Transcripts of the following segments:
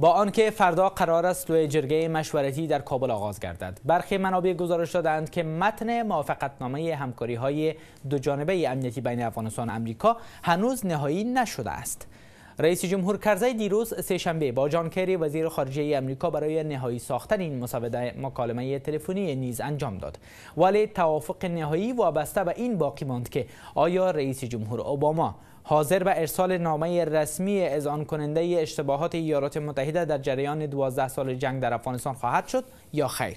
با آنکه فردا قرار است لوی جرگه مشورتی در کابل آغاز گردد برخی منابع گزارش دادند که متن موافقتنامه همکاری های دو جانبه امنیتی بین افغانستان و امریکا هنوز نهایی نشده است رئیس جمهور کرزی دیروز سهشنبه با جان کری وزیر خارجه امریکا برای نهایی ساختن این مسابقه مکالمه تلفنی نیز انجام داد ولی توافق نهایی وابسته به این باقی ماند که آیا رئیس جمهور اوباما حاضر به ارسال نامه رسمی اذعان کننده اشتباهات ایالات متحده در جریان 12 سال جنگ در افغانستان خواهد شد یا خیر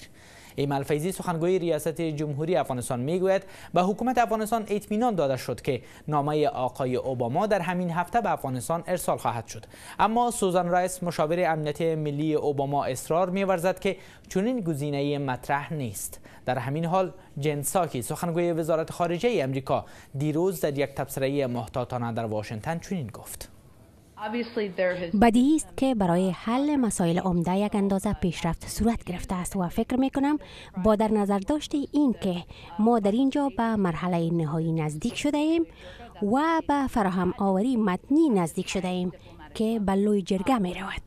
ایمل فیزی سخنگوی ریاست جمهوری افغانستان میگوید به حکومت افغانستان اطمینان داده شد که نامه آقای اوباما در همین هفته به افغانستان ارسال خواهد شد اما سوزان رایس مشاور امنیت ملی اوباما اصرار میورزد که چنین گزینه‌ای مطرح نیست در همین حال جنساکی سخنگوی وزارت خارجه امریکا دیروز در یک تبصره محتاطانه در واشنگتن چنین گفت بدیهی است که برای حل مسائل عمده یک اندازه پیشرفت صورت گرفته است و فکر می کنم با در نظر داشت این که ما در اینجا به مرحله نهایی نزدیک شده ایم و به فراهم آوری متنی نزدیک شده ایم که به لوی جرگه می رود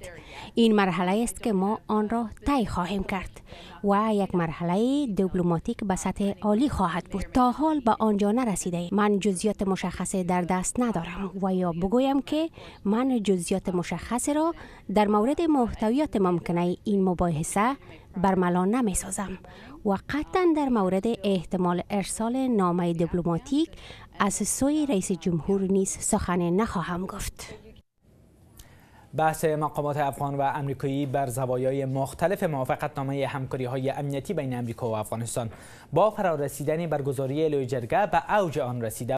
این مرحله است که ما آن را طی خواهیم کرد و یک مرحله دیپلماتیک به سطح عالی خواهد بود تا حال به آنجا نرسیده من جزیات مشخصی در دست ندارم و یا بگویم که من جزیات مشخصی را در مورد محتویات ممکنه این مباحثه برملا نمی سازم و قطعا در مورد احتمال ارسال نامه دیپلماتیک از سوی رئیس جمهور نیز سخن نخواهم گفت بحث مقامات افغان و امریکایی بر زوایای مختلف موافقتنامه همکاری های امنیتی بین امریکا و افغانستان با رسیدن برگزاری لوی جرگه به اوج آن رسیده